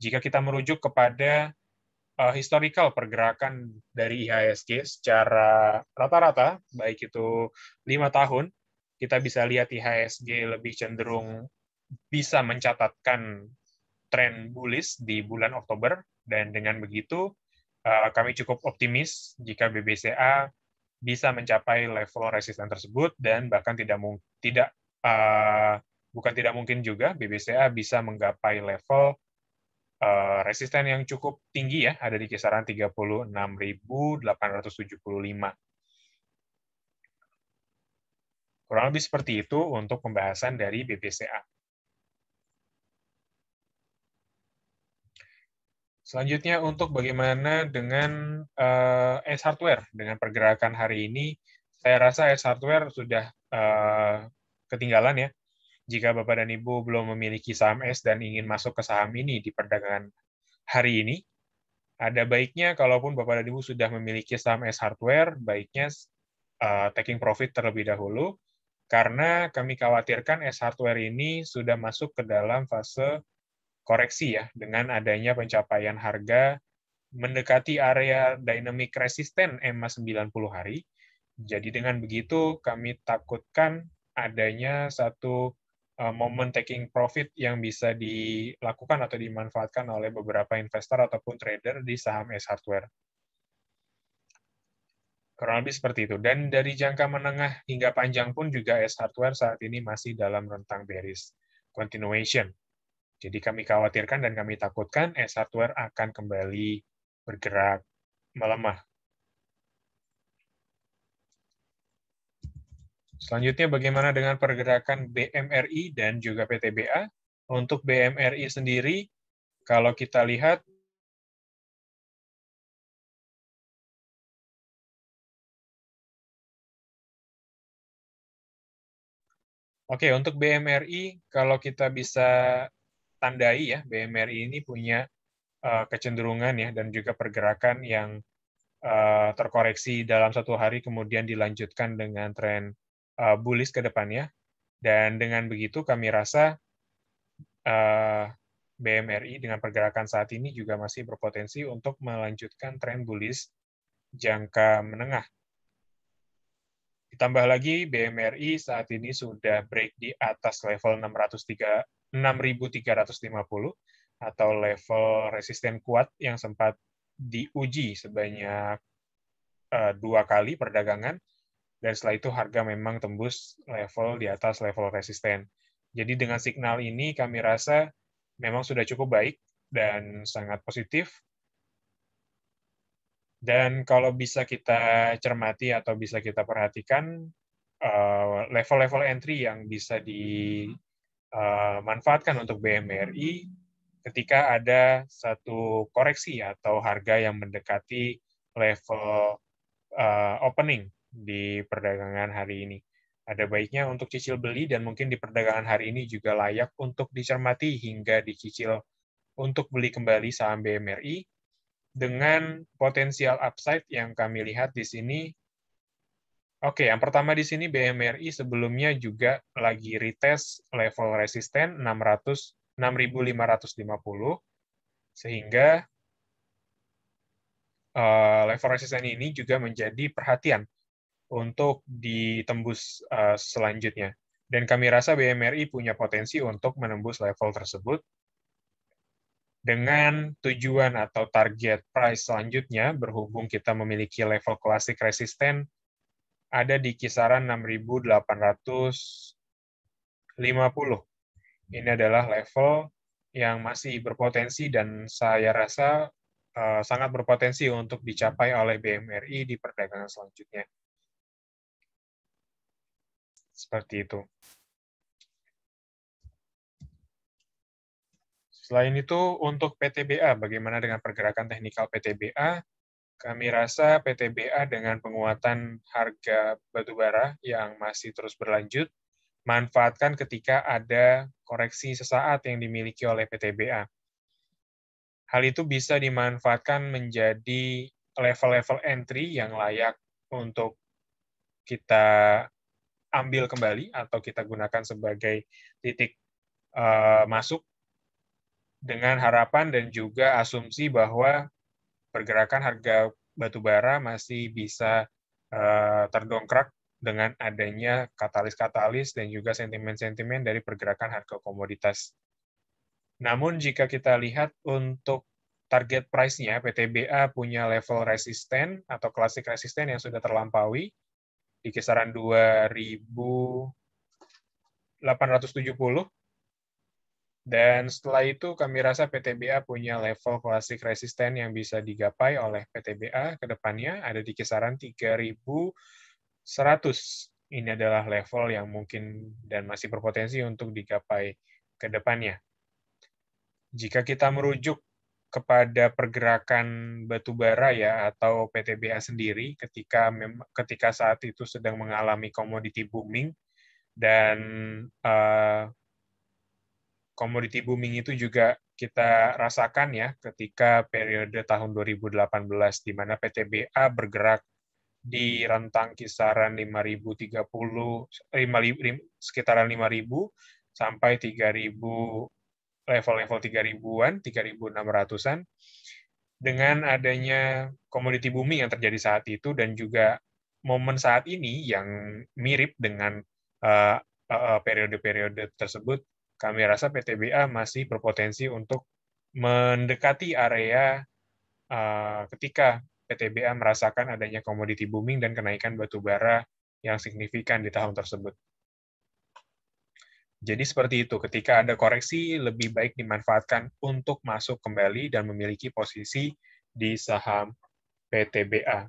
jika kita merujuk kepada uh, historical pergerakan dari IHSG secara rata-rata baik itu lima tahun kita bisa lihat IHSG lebih cenderung bisa mencatatkan tren bullish di bulan Oktober dan dengan begitu uh, kami cukup optimis jika BBCA bisa mencapai level resisten tersebut dan bahkan tidak tidak uh, bukan tidak mungkin juga BBCA bisa menggapai level uh, resisten yang cukup tinggi ya ada di kisaran 36.875 kurang lebih seperti itu untuk pembahasan dari BBCA. Selanjutnya untuk bagaimana dengan uh, eh, S hardware dengan pergerakan hari ini, saya rasa S hardware sudah uh, ketinggalan ya. Jika Bapak dan Ibu belum memiliki saham S dan ingin masuk ke saham ini di perdagangan hari ini, ada baiknya kalaupun Bapak dan Ibu sudah memiliki saham S hardware, baiknya uh, taking profit terlebih dahulu karena kami khawatirkan S hardware ini sudah masuk ke dalam fase koreksi ya dengan adanya pencapaian harga mendekati area dynamic resisten EMA 90 hari. Jadi dengan begitu kami takutkan adanya satu uh, momen taking profit yang bisa dilakukan atau dimanfaatkan oleh beberapa investor ataupun trader di saham S Hardware. Kurang lebih seperti itu. Dan dari jangka menengah hingga panjang pun juga S Hardware saat ini masih dalam rentang bearish continuation. Jadi kami khawatirkan dan kami takutkan eh, S hardware akan kembali bergerak melemah. Selanjutnya bagaimana dengan pergerakan BMRI dan juga PTBA? Untuk BMRI sendiri, kalau kita lihat Oke, untuk BMRI, kalau kita bisa tandai ya BMRI ini punya eh, kecenderungan ya dan juga pergerakan yang eh, terkoreksi dalam satu hari kemudian dilanjutkan dengan tren eh, bullish ke depannya dan dengan begitu kami rasa BMRI dengan pergerakan saat ini juga masih berpotensi untuk melanjutkan tren bullish jangka menengah. Ditambah lagi BMRI saat ini sudah break di atas level 603 6.350 atau level resisten kuat yang sempat diuji sebanyak eh, dua kali perdagangan dan setelah itu harga memang tembus level di atas level resisten. Jadi dengan signal ini kami rasa memang sudah cukup baik dan sangat positif. Dan kalau bisa kita cermati atau bisa kita perhatikan eh, level-level entry yang bisa di Eh, manfaatkan untuk BMRI ketika ada satu koreksi atau harga yang mendekati level eh, opening di perdagangan hari ini. Ada baiknya untuk cicil beli dan mungkin di perdagangan hari ini juga layak untuk dicermati hingga dicicil untuk beli kembali saham BMRI dengan potensial upside yang kami lihat di sini Oke, yang pertama di sini BMRI sebelumnya juga lagi retest level resisten 600 6550 sehingga eh, level resisten ini juga menjadi perhatian untuk ditembus eh, selanjutnya. Dan kami rasa BMRI punya potensi untuk menembus level tersebut dengan tujuan atau target price selanjutnya berhubung kita memiliki level klasik resisten ada di kisaran 6.850. Ini adalah level yang masih berpotensi dan saya rasa uh, sangat berpotensi untuk dicapai oleh BMRI di perdagangan selanjutnya. Seperti itu. Selain itu, untuk PTBA, bagaimana dengan pergerakan teknikal PTBA? Kami rasa PTBA dengan penguatan harga batubara yang masih terus berlanjut, manfaatkan ketika ada koreksi sesaat yang dimiliki oleh PTBA. Hal itu bisa dimanfaatkan menjadi level-level entry yang layak untuk kita ambil kembali atau kita gunakan sebagai titik eh, masuk dengan harapan dan juga asumsi bahwa pergerakan harga batubara masih bisa uh, terdongkrak dengan adanya katalis-katalis dan juga sentimen-sentimen dari pergerakan harga komoditas. Namun jika kita lihat untuk target price-nya, PTBA punya level resisten atau klasik resisten yang sudah terlampaui di kisaran 2870 dan setelah itu kami rasa PTBA punya level klasik resisten yang bisa digapai oleh PTBA ke depannya ada di kisaran 3100. Ini adalah level yang mungkin dan masih berpotensi untuk digapai ke depannya. Jika kita merujuk kepada pergerakan batubara ya atau PTBA sendiri ketika ketika saat itu sedang mengalami komoditi booming dan uh, komoditi booming itu juga kita rasakan ya ketika periode tahun 2018 di mana PTBA bergerak di rentang kisaran 5.030 sekitaran 5.000 sampai 3.000 level-level 3.000-an, 3.600-an dengan adanya komoditi booming yang terjadi saat itu dan juga momen saat ini yang mirip dengan eh, eh, eh, periode-periode uh, uh, periode -periode tersebut kami rasa PTBA masih berpotensi untuk mendekati area uh, ketika PTBA merasakan adanya komoditi booming dan kenaikan batu bara yang signifikan di tahun tersebut. Jadi seperti itu, ketika ada koreksi lebih baik dimanfaatkan untuk masuk kembali dan memiliki posisi di saham PTBA.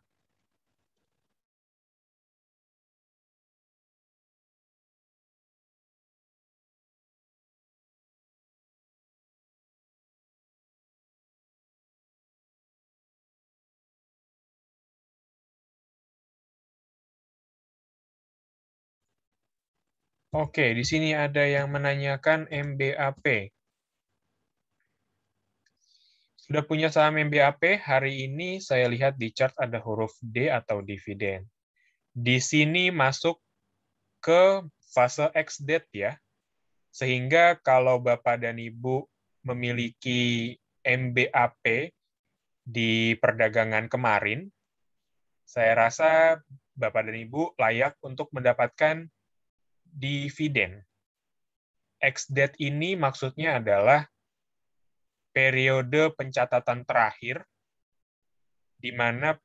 Oke, di sini ada yang menanyakan MBAP. Sudah punya saham MBAP? Hari ini saya lihat di chart ada huruf D atau dividen. Di sini masuk ke fase ex-date ya. Sehingga kalau Bapak dan Ibu memiliki MBAP di perdagangan kemarin, saya rasa Bapak dan Ibu layak untuk mendapatkan dividen. Ex-date ini maksudnya adalah periode pencatatan terakhir di mana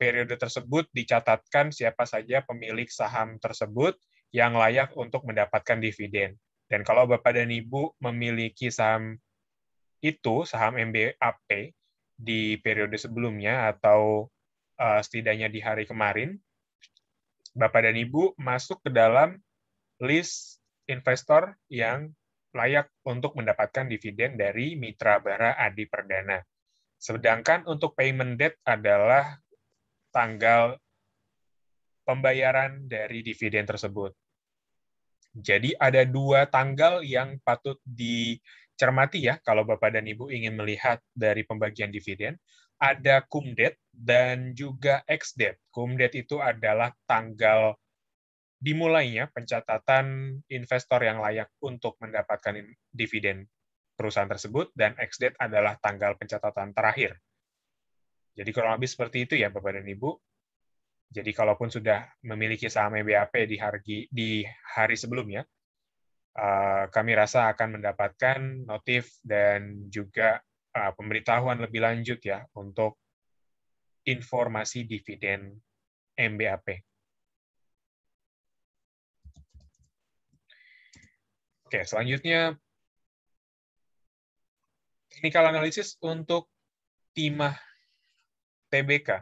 periode tersebut dicatatkan siapa saja pemilik saham tersebut yang layak untuk mendapatkan dividen. Dan kalau Bapak dan Ibu memiliki saham itu, saham MBAP di periode sebelumnya atau eh, setidaknya di hari kemarin, Bapak dan Ibu masuk ke dalam list investor yang layak untuk mendapatkan dividen dari mitra bara adi perdana. Sedangkan untuk payment date adalah tanggal pembayaran dari dividen tersebut. Jadi ada dua tanggal yang patut dicermati ya kalau Bapak dan Ibu ingin melihat dari pembagian dividen. Ada cum date dan juga ex date. Cum date itu adalah tanggal dimulainya pencatatan investor yang layak untuk mendapatkan dividen perusahaan tersebut dan ex-date adalah tanggal pencatatan terakhir. Jadi kurang lebih seperti itu ya Bapak dan Ibu. Jadi kalaupun sudah memiliki saham BAP di hari, di hari sebelumnya, eh, kami rasa akan mendapatkan notif dan juga eh, pemberitahuan lebih lanjut ya untuk informasi dividen MBAP. Oke, selanjutnya teknikal analisis untuk timah TBK.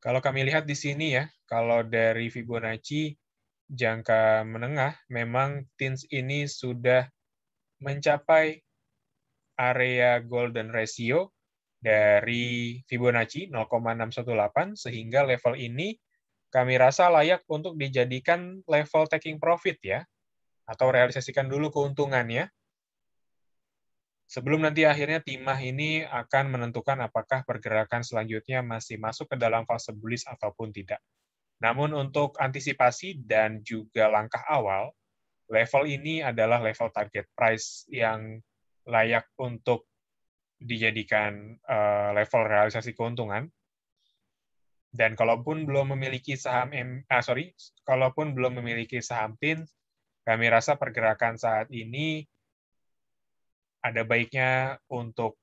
Kalau kami lihat di sini ya, kalau dari Fibonacci jangka menengah, memang tins ini sudah mencapai area golden ratio dari Fibonacci 0,618, sehingga level ini kami rasa layak untuk dijadikan level taking profit ya, atau realisasikan dulu keuntungannya. Sebelum nanti akhirnya timah ini akan menentukan apakah pergerakan selanjutnya masih masuk ke dalam fase bullish ataupun tidak. Namun untuk antisipasi dan juga langkah awal, level ini adalah level target price yang layak untuk dijadikan eh, level realisasi keuntungan dan kalaupun belum memiliki saham M, ah, sorry, kalaupun belum memiliki saham PIN, kami rasa pergerakan saat ini ada baiknya untuk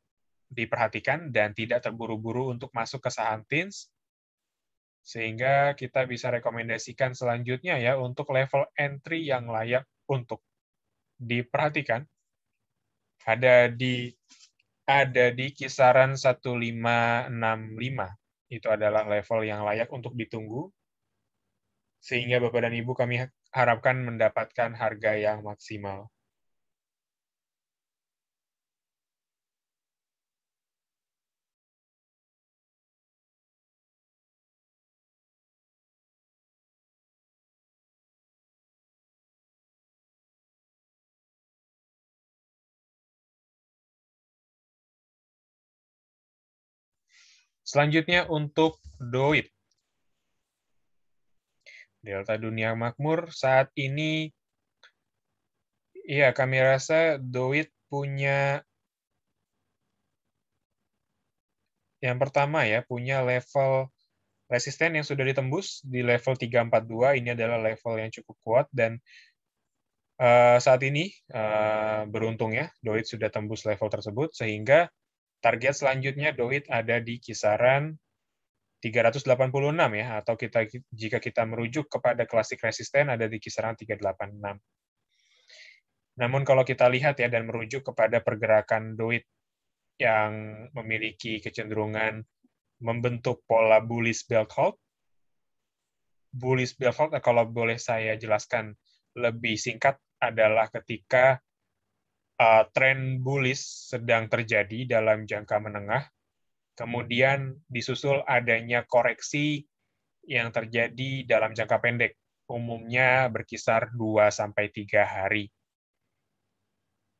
diperhatikan dan tidak terburu-buru untuk masuk ke saham TINS, sehingga kita bisa rekomendasikan selanjutnya ya untuk level entry yang layak untuk diperhatikan. Ada di ada di kisaran 1565 itu adalah level yang layak untuk ditunggu, sehingga Bapak dan Ibu kami harapkan mendapatkan harga yang maksimal. Selanjutnya untuk doit. Delta Dunia Makmur saat ini ya kami rasa DOIT punya yang pertama ya punya level resisten yang sudah ditembus di level 342 ini adalah level yang cukup kuat dan uh, saat ini uh, beruntung ya DOIT sudah tembus level tersebut sehingga Target selanjutnya DOIT ada di kisaran 386 ya, atau kita jika kita merujuk kepada klasik resisten ada di kisaran 386. Namun kalau kita lihat ya dan merujuk kepada pergerakan DOIT yang memiliki kecenderungan membentuk pola bullish belt hold, bullish belt hold kalau boleh saya jelaskan lebih singkat adalah ketika uh, tren bullish sedang terjadi dalam jangka menengah, kemudian disusul adanya koreksi yang terjadi dalam jangka pendek, umumnya berkisar 2 3 hari.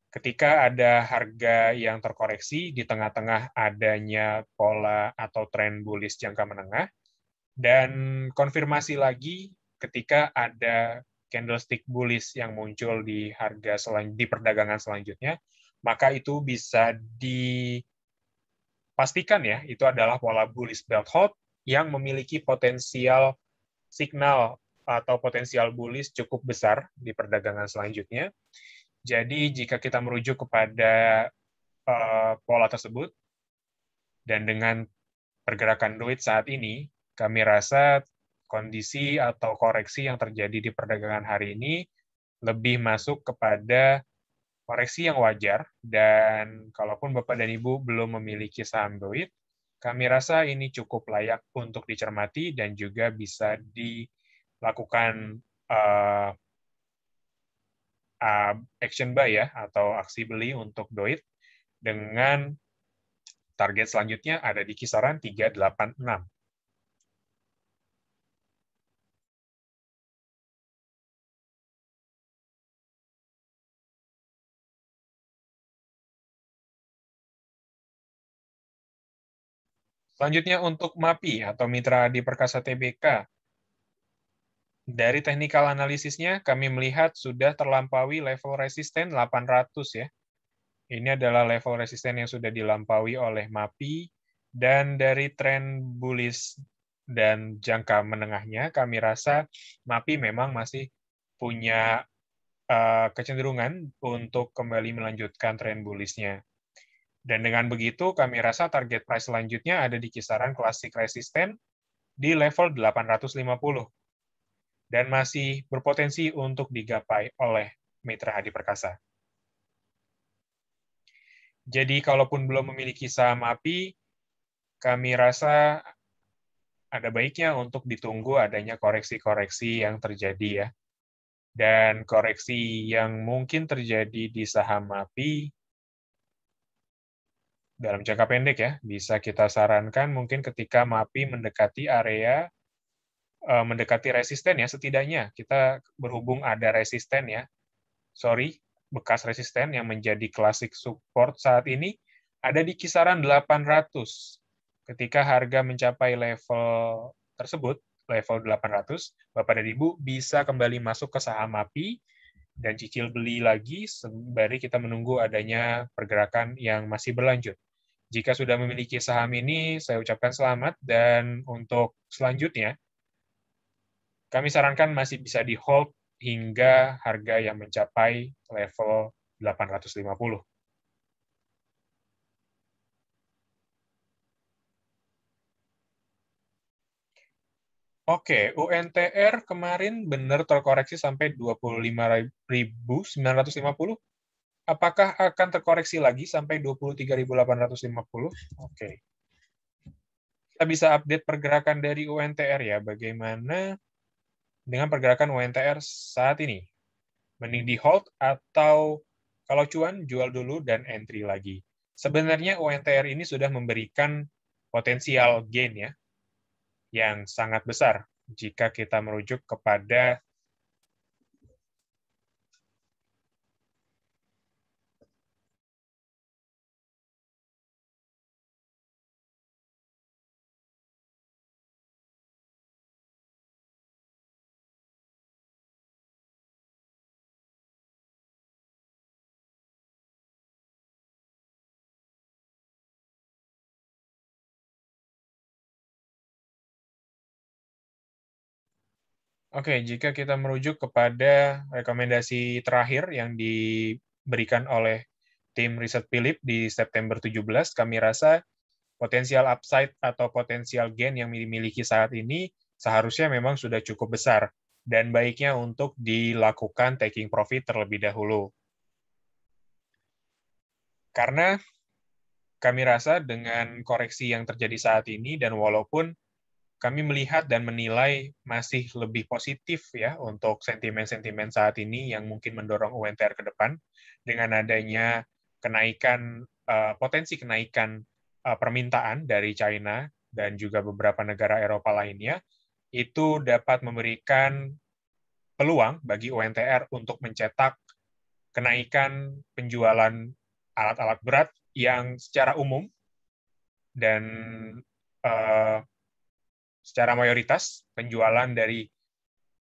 Ketika ada harga yang terkoreksi di tengah-tengah adanya pola atau tren bullish jangka menengah dan konfirmasi lagi ketika ada candlestick bullish yang muncul di harga di perdagangan selanjutnya, maka itu bisa dipastikan ya, itu adalah pola bullish belt hold yang memiliki potensial signal atau potensial bullish cukup besar di perdagangan selanjutnya. Jadi jika kita merujuk kepada eh, pola tersebut dan dengan pergerakan duit saat ini, kami rasa kondisi atau koreksi yang terjadi di perdagangan hari ini lebih masuk kepada koreksi yang wajar dan kalaupun Bapak dan Ibu belum memiliki saham duit, kami rasa ini cukup layak untuk dicermati dan juga bisa dilakukan uh, uh, action buy ya atau aksi beli untuk duit dengan target selanjutnya ada di kisaran 386. Selanjutnya untuk MAPI atau Mitra Adi Perkasa TBK. Dari teknikal analisisnya, kami melihat sudah terlampaui level resisten 800 ya. Ini adalah level resisten yang sudah dilampaui oleh MAPI. Dan dari tren bullish dan jangka menengahnya, kami rasa MAPI memang masih punya eh, kecenderungan untuk kembali melanjutkan tren bullishnya. Dan dengan begitu, kami rasa target price selanjutnya ada di kisaran klasik resisten di level 850 dan masih berpotensi untuk digapai oleh Mitra Hadi Perkasa. Jadi kalaupun belum memiliki saham API, kami rasa ada baiknya untuk ditunggu adanya koreksi-koreksi yang terjadi ya. Dan koreksi yang mungkin terjadi di saham API dalam jangka pendek ya bisa kita sarankan mungkin ketika MAPI mendekati area eh, mendekati resisten ya setidaknya kita berhubung ada resisten ya sorry bekas resisten yang menjadi klasik support saat ini ada di kisaran 800 ketika harga mencapai level tersebut level 800 Bapak dan Ibu bisa kembali masuk ke saham MAPI dan cicil beli lagi sembari kita menunggu adanya pergerakan yang masih berlanjut. Jika sudah memiliki saham ini, saya ucapkan selamat dan untuk selanjutnya, kami sarankan masih bisa di hold hingga harga yang mencapai level 850. Oke, UNTR kemarin benar terkoreksi sampai 25.950 apakah akan terkoreksi lagi sampai 23.850? Oke. Okay. Kita bisa update pergerakan dari UNTR ya, bagaimana dengan pergerakan UNTR saat ini. Mending di hold atau kalau cuan jual dulu dan entry lagi. Sebenarnya UNTR ini sudah memberikan potensial gain ya yang sangat besar jika kita merujuk kepada Oke, jika kita merujuk kepada rekomendasi terakhir yang diberikan oleh tim riset Philip di September 17, kami rasa potensial upside atau potensial gain yang dimiliki saat ini seharusnya memang sudah cukup besar dan baiknya untuk dilakukan taking profit terlebih dahulu. Karena kami rasa dengan koreksi yang terjadi saat ini dan walaupun kami melihat dan menilai masih lebih positif ya untuk sentimen-sentimen saat ini yang mungkin mendorong UNTR ke depan dengan adanya kenaikan eh, potensi kenaikan eh, permintaan dari China dan juga beberapa negara Eropa lainnya itu dapat memberikan peluang bagi UNTR untuk mencetak kenaikan penjualan alat-alat berat yang secara umum dan uh, secara mayoritas penjualan dari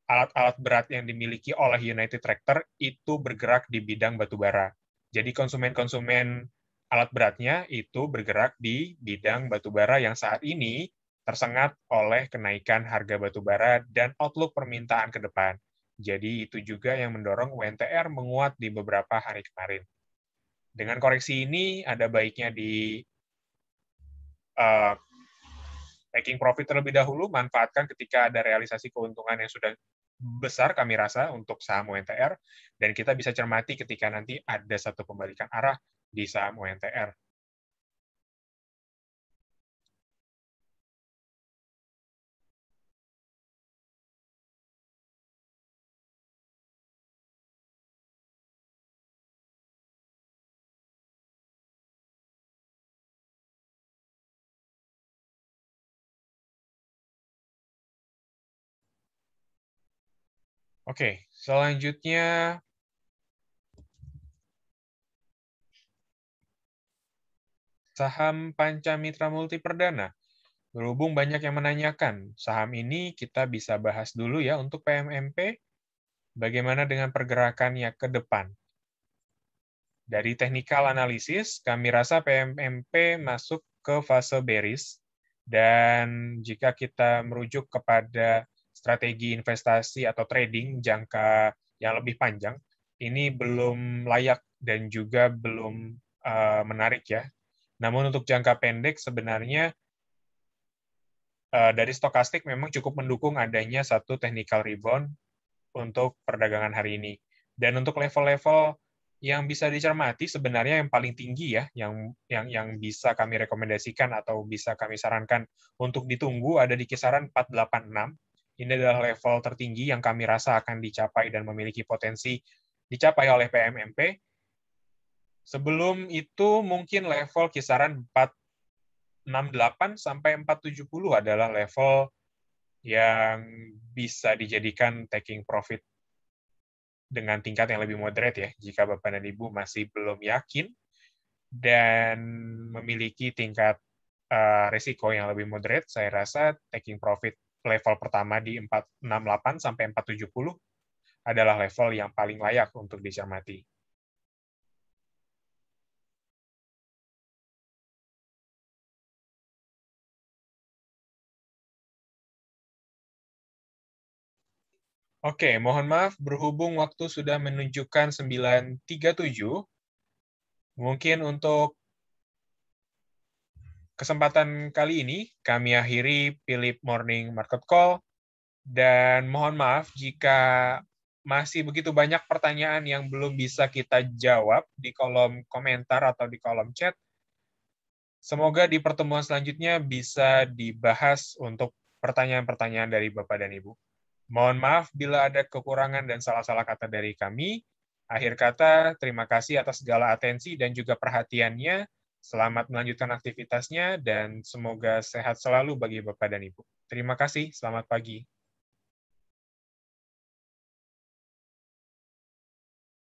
alat-alat berat yang dimiliki oleh United Tractor itu bergerak di bidang batubara. Jadi konsumen-konsumen alat beratnya itu bergerak di bidang batubara yang saat ini tersengat oleh kenaikan harga batubara dan outlook permintaan ke depan. Jadi itu juga yang mendorong UNTR menguat di beberapa hari kemarin. Dengan koreksi ini ada baiknya di uh, Taking profit terlebih dahulu, manfaatkan ketika ada realisasi keuntungan yang sudah besar kami rasa untuk saham UNTR dan kita bisa cermati ketika nanti ada satu pembalikan arah di saham UNTR. Oke, selanjutnya saham Panca Mitra Multi Perdana. Berhubung banyak yang menanyakan, saham ini kita bisa bahas dulu ya untuk PMMP. Bagaimana dengan pergerakannya ke depan? Dari teknikal analisis, kami rasa PMMP masuk ke fase bearish. Dan jika kita merujuk kepada strategi investasi atau trading jangka yang lebih panjang ini belum layak dan juga belum uh, menarik ya. Namun untuk jangka pendek sebenarnya uh, dari stokastik memang cukup mendukung adanya satu technical rebound untuk perdagangan hari ini. Dan untuk level-level yang bisa dicermati sebenarnya yang paling tinggi ya yang yang yang bisa kami rekomendasikan atau bisa kami sarankan untuk ditunggu ada di kisaran 486 ini adalah level tertinggi yang kami rasa akan dicapai dan memiliki potensi dicapai oleh PMMP. Sebelum itu mungkin level kisaran 468 sampai 470 adalah level yang bisa dijadikan taking profit dengan tingkat yang lebih moderate ya, jika Bapak dan Ibu masih belum yakin dan memiliki tingkat uh, eh, risiko yang lebih moderate, saya rasa taking profit level pertama di 468 sampai 470 adalah level yang paling layak untuk dicermati. Oke, mohon maaf berhubung waktu sudah menunjukkan 9.37. Mungkin untuk kesempatan kali ini kami akhiri Philip Morning Market Call dan mohon maaf jika masih begitu banyak pertanyaan yang belum bisa kita jawab di kolom komentar atau di kolom chat. Semoga di pertemuan selanjutnya bisa dibahas untuk pertanyaan-pertanyaan dari Bapak dan Ibu. Mohon maaf bila ada kekurangan dan salah-salah kata dari kami. Akhir kata, terima kasih atas segala atensi dan juga perhatiannya. Selamat melanjutkan aktivitasnya dan semoga sehat selalu bagi Bapak dan Ibu. Terima kasih, selamat pagi.